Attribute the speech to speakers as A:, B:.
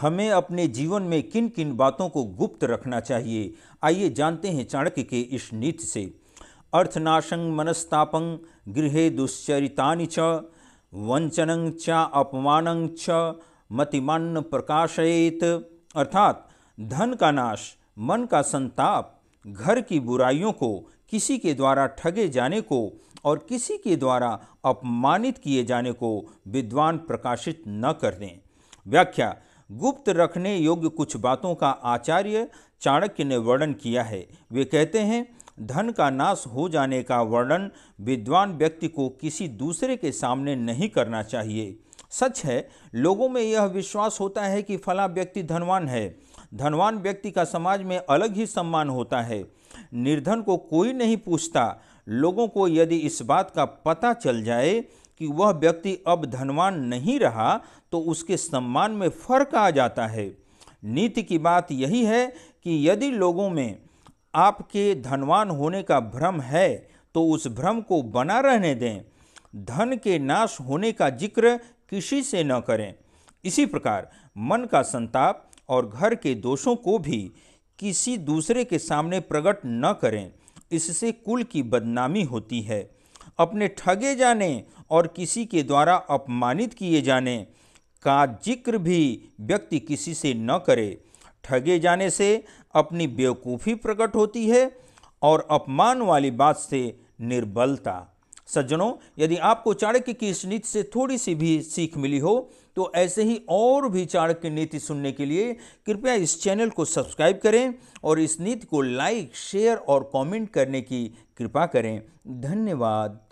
A: हमें अपने जीवन में किन किन बातों को गुप्त रखना चाहिए आइए जानते हैं चाणक्य के इस नीति से अर्थनाशंग मनस्तापंग गृहे दुश्चरितानि च वंचन च अपमान च मतिमान प्रकाशयेत अर्थात धन का नाश मन का संताप घर की बुराइयों को किसी के द्वारा ठगे जाने को और किसी के द्वारा अपमानित किए जाने को विद्वान प्रकाशित न कर दें व्याख्या गुप्त रखने योग्य कुछ बातों का आचार्य चाणक्य ने वर्णन किया है वे कहते हैं धन का नाश हो जाने का वर्णन विद्वान व्यक्ति को किसी दूसरे के सामने नहीं करना चाहिए सच है लोगों में यह विश्वास होता है कि फला व्यक्ति धनवान है धनवान व्यक्ति का समाज में अलग ही सम्मान होता है निर्धन को कोई नहीं पूछता लोगों को यदि इस बात का पता चल जाए कि वह व्यक्ति अब धनवान नहीं रहा तो उसके सम्मान में फर्क आ जाता है नीति की बात यही है कि यदि लोगों में आपके धनवान होने का भ्रम है तो उस भ्रम को बना रहने दें धन के नाश होने का जिक्र किसी से न करें इसी प्रकार मन का संताप और घर के दोषों को भी किसी दूसरे के सामने प्रकट न करें इससे कुल की बदनामी होती है अपने ठगे जाने और किसी के द्वारा अपमानित किए जाने का जिक्र भी व्यक्ति किसी से न करे ठगे जाने से अपनी बेवकूफ़ी प्रकट होती है और अपमान वाली बात से निर्बलता सज्जनों यदि आपको चाणक्य की इस नीति से थोड़ी सी भी सीख मिली हो तो ऐसे ही और भी चाणक्य नीति सुनने के लिए कृपया इस चैनल को सब्सक्राइब करें और इस नीति को लाइक शेयर और कमेंट करने की कृपा करें धन्यवाद